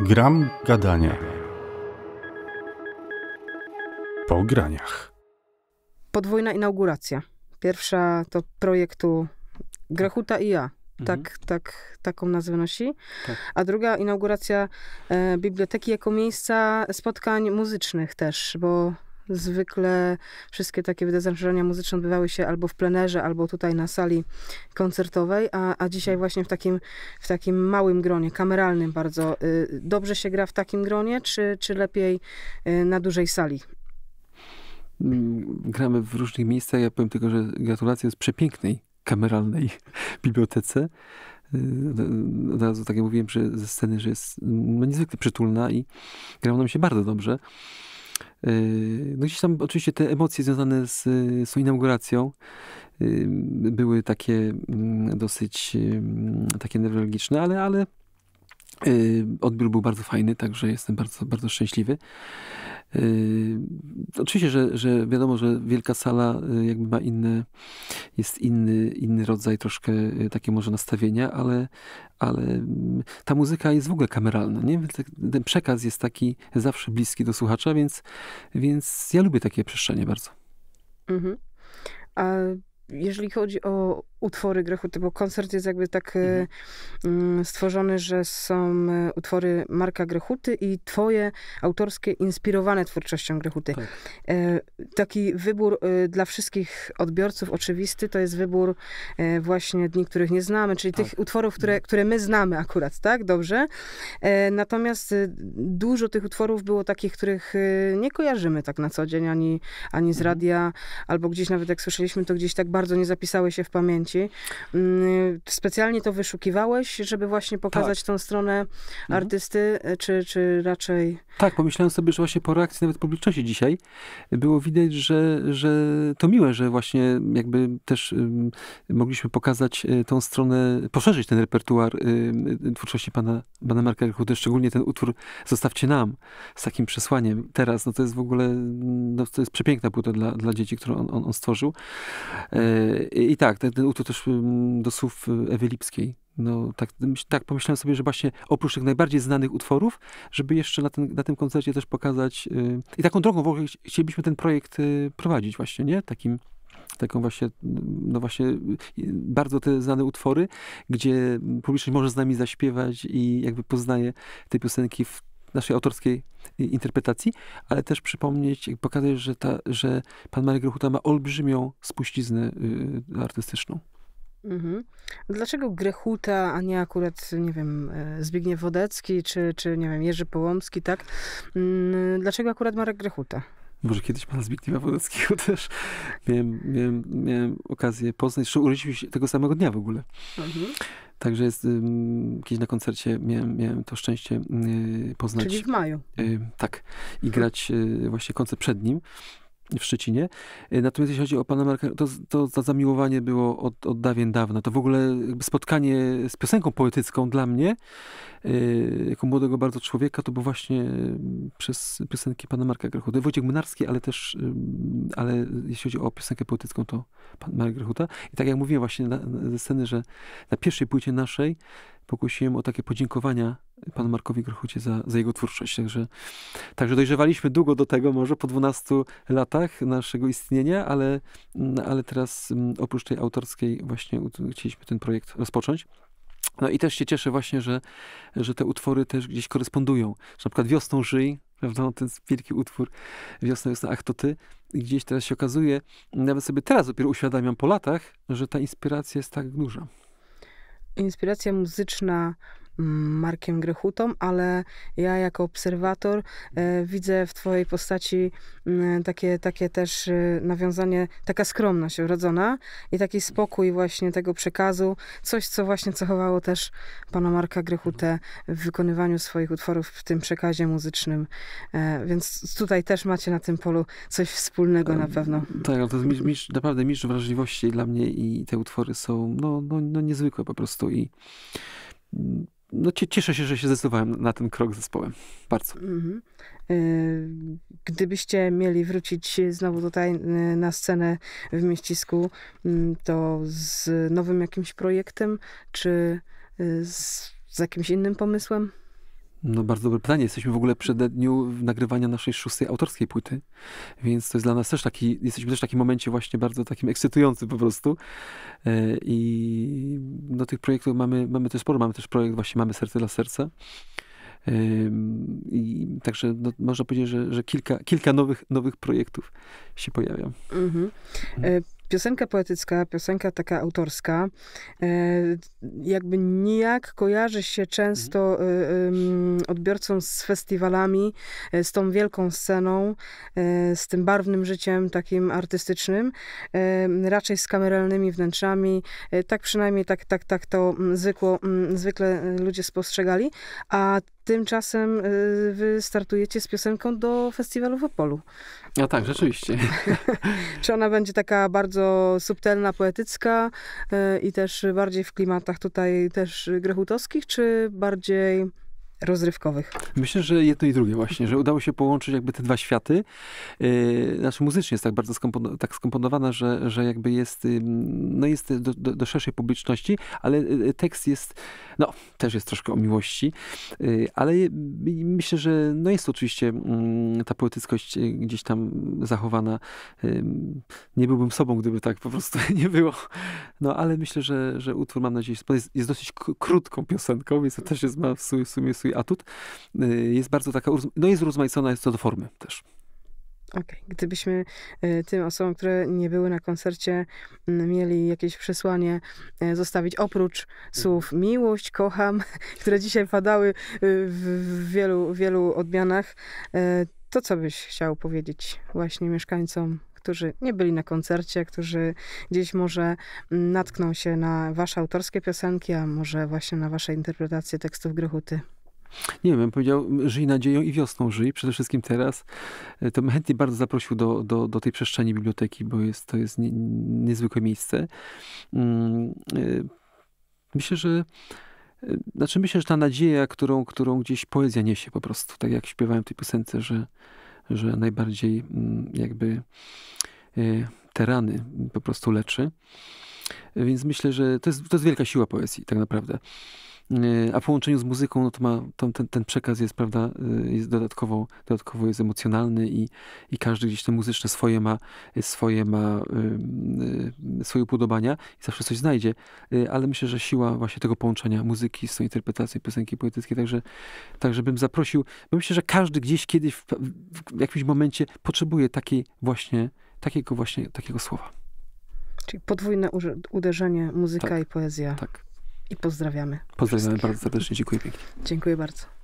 Gram gadania. Po graniach. Podwójna inauguracja. Pierwsza to projektu Grachuta i ja. Mhm. Tak, mhm. tak, taką nazwę nosi. Tak. A druga inauguracja e, biblioteki jako miejsca spotkań muzycznych też, bo Zwykle wszystkie takie wydarzenia muzyczne odbywały się albo w plenerze, albo tutaj na sali koncertowej, a, a dzisiaj mhm. właśnie w takim, w takim małym gronie, kameralnym bardzo. Y, dobrze się gra w takim gronie, czy, czy lepiej y, na dużej sali? Mm, gramy w różnych miejscach. Ja powiem tylko, że gratulacje z przepięknej kameralnej bibliotece. Y, od razu, tak jak mówiłem, że ze sceny, że jest no, niezwykle przytulna i grało nam się bardzo dobrze. Y, no gdzieś tam oczywiście te emocje związane z, z tą inauguracją y, były takie mm, dosyć y, mm, takie newralgiczne, ale, ale odbiór był bardzo fajny, także jestem bardzo, bardzo szczęśliwy. Y, oczywiście, że, że wiadomo, że wielka sala y, jakby ma inne, jest inny, inny rodzaj troszkę y, takie może nastawienia, ale, ale mm, ta muzyka jest w ogóle kameralna. Nie? Tak, ten przekaz jest taki zawsze bliski do słuchacza, więc, więc ja lubię takie przestrzenie bardzo. Mhm. A jeżeli chodzi o utwory Grechuty, bo koncert jest jakby tak e, mhm. Mm, stworzony, że są e, utwory Marka Grechuty i twoje autorskie inspirowane twórczością Grechuty. Tak. E, taki wybór dla wszystkich odbiorców oczywisty to jest wybór właśnie dni, których nie znamy, czyli tak. tych utworów, które, mhm. które my znamy akurat, tak? Dobrze. Natomiast dużo tych utworów było takich, których nie kojarzymy tak na co dzień, ani, ani z mhm. radia, albo gdzieś nawet jak słyszeliśmy, to gdzieś tak bardzo bardzo nie zapisały się w pamięci. Mm, specjalnie to wyszukiwałeś, żeby właśnie tak. pokazać tak. tą stronę mhm. artysty, mhm. czy, czy raczej... Tak, pomyślałem sobie, że właśnie po reakcji nawet publiczności dzisiaj było widać, że, że to miłe, że właśnie jakby też mogliśmy pokazać e, tą stronę, poszerzyć ten repertuar e, twórczości pana, pana Marka Rechuty, szczególnie ten utwór Zostawcie nam z takim przesłaniem teraz, no to jest w ogóle, no to jest przepiękna płyta dla, dla dzieci, którą on, on, on stworzył. E, i tak, ten, utwór też do słów y, Ewy Lipskiej. No, tak, tak pomyślałem sobie, że właśnie oprócz tych najbardziej znanych utworów, żeby jeszcze na, ten, na tym koncercie też pokazać. Y, I taką drogą w ogóle chcielibyśmy ten projekt y, prowadzić właśnie, nie? Takim taką właśnie, mm, no właśnie bardzo te znane utwory, gdzie publiczność może z nami zaśpiewać i jakby poznaje te piosenki w naszej autorskiej y, interpretacji, ale też przypomnieć, pokazać, że, ta, że pan Marek Grechuta ma olbrzymią spuściznę y, artystyczną. Mhm. Dlaczego Grechuta, a nie akurat, nie wiem, e, Zbigniew Wodecki, czy, czy nie wiem, Jerzy Połomski, tak? Mm, dlaczego akurat Marek Grechuta? Może kiedyś pana Zbigniewa Wodeckiego też miałem, miałem, miałem okazję poznać. Jeszcze urodził się tego samego dnia w ogóle. Mhm. Także jest, kiedyś na koncercie miałem, miałem to szczęście y, poznać. Czyli w maju. Y, tak. I grać y, właśnie koncert przed nim w Szczecinie. E, natomiast jeśli chodzi o pana Marka, to, to za zamiłowanie było od, od dawien dawna. To w ogóle spotkanie z piosenką poetycką dla mnie, yy, jako młodego bardzo człowieka, to było właśnie e, przez piosenki pana Marka Grechuta. Wojciech Młynarski, ale też, yy, ale jeśli chodzi o piosenkę poetycką, to pan Marek Grechuta. I tak jak mówiłem właśnie na, na, ze sceny, że na pierwszej płycie naszej pokusiłem o takie podziękowania panu Markowi Grochucie za, za, jego twórczość. Także, także dojrzewaliśmy długo do tego, może po 12 latach naszego istnienia, ale, mm, ale teraz mm, oprócz tej autorskiej właśnie chcieliśmy ten projekt rozpocząć. No i też się cieszę właśnie, że, że te utwory też gdzieś korespondują. Że na przykład Wiosną Żyj, prawda, ten wielki utwór Wiosna, Wiosna, Ach to Ty. I gdzieś teraz się okazuje, nawet sobie teraz dopiero uświadamiam po latach, że ta inspiracja jest tak duża. Inspiracja muzyczna Mm, Markiem Grychutą, ale ja jako obserwator e, widzę w twojej postaci mm, takie, takie też e, nawiązanie, taka skromność urodzona i taki spokój właśnie tego przekazu, coś co właśnie cechowało też pana Marka Grychutę w wykonywaniu swoich utworów w tym przekazie muzycznym, e, więc tutaj też macie na tym polu coś wspólnego na pewno. Tak, ale to jest mistrz, mistrz, naprawdę mistrz wrażliwości dla mnie i te utwory są no, no, no niezwykłe po prostu i mm, no, cieszę się, że się zdecydowałem na ten krok z zespołem. Bardzo. Mhm. Y, gdybyście mieli wrócić znowu tutaj y, na scenę w mieścisku, y, to z nowym jakimś projektem, czy z, z jakimś innym pomysłem? No bardzo dobre pytanie. Jesteśmy w ogóle przed dniu nagrywania naszej szóstej autorskiej płyty, więc to jest dla nas też taki, jesteśmy też w takim momencie właśnie bardzo takim ekscytującym po prostu. E, I no tych projektów mamy, mamy też sporo. Mamy też projekt właśnie Mamy Serce dla Serca. E, I także no, można powiedzieć, że, że kilka, kilka nowych, nowych projektów się pojawia. Mhm. E, piosenka poetycka, piosenka taka autorska, e, jakby nijak kojarzy się często mhm. e, odbiorcom z festiwalami, e, z tą wielką sceną, z tym barwnym życiem takim artystycznym, raczej z kameralnymi wnętrzami. Tak przynajmniej tak, tak, tak to mm, zwykło, mm, zwykle ludzie spostrzegali. A Tymczasem y, wy startujecie z piosenką do festiwalu w Opolu. No tak, rzeczywiście. Czy ona będzie taka bardzo subtelna, poetycka y, i też bardziej w klimatach tutaj też grechutowskich, czy bardziej rozrywkowych. Myślę, że jedno i drugie właśnie, że udało się połączyć jakby te dwa światy. Yy, znaczy muzycznie jest tak bardzo skompon tak skomponowana, że, że jakby jest, no jest do, do, do, szerszej publiczności, ale y, y, tekst jest, no też jest troszkę o miłości, yy, ale yy, myślę, że no jest oczywiście mm, ta poetyckość y, gdzieś tam zachowana. nie byłbym sobą, gdyby tak po prostu nie było. No ale myślę, że, że utwór mam nadzieję jest, jest dosyć krótką piosenką, więc to też jest ma w sumie, w sumie swój atut, y, jest bardzo taka, no jest rozmaicona jest co do formy też. Okay. Gdybyśmy y, tym osobom, które nie były na koncercie, mm, mieli jakieś przesłanie y, zostawić oprócz słów mhm. miłość, kocham, które dzisiaj padały w wielu, wielu odmianach, to co byś chciał powiedzieć właśnie mieszkańcom, którzy nie byli na koncercie, którzy gdzieś może mm, natkną się na wasze autorskie piosenki, a może właśnie na wasze interpretacje tekstów Grychuty? Nie wiem, powiedział, żyj nadzieją i wiosną żyj, przede wszystkim teraz. E, to bym chętnie bardzo zaprosił do, do, do tej przestrzeni biblioteki, bo jest, to jest nie, niezwykłe miejsce. Mm, e, myślę, że e, znaczy myślę, że ta nadzieja, którą, którą gdzieś poezja niesie po prostu, tak jak śpiewałem w tej piosence, że, że najbardziej mm, jakby te rany po prostu leczy. Więc myślę, że to jest, to jest wielka siła poezji tak naprawdę. Y, a połączeniu z muzyką, no to ma, to ten, ten przekaz jest, prawda, y, jest dodatkowo, dodatkowo jest emocjonalny i, i każdy gdzieś te muzyczne swoje ma, swoje ma, y, swoje upodobania i zawsze coś znajdzie, ale myślę, że siła właśnie tego połączenia muzyki z tą interpretacją piosenki poetyckiej, także, także bym zaprosił, bo myślę, że każdy gdzieś kiedyś w, w jakimś momencie potrzebuje takiej właśnie, takiego właśnie, takiego słowa. Czyli podwójne uderzenie muzyka tak, i poezja. Tak. I pozdrawiamy. Pozdrawiamy bardzo serdecznie. Dziękuję pięknie. Dziękuję bardzo.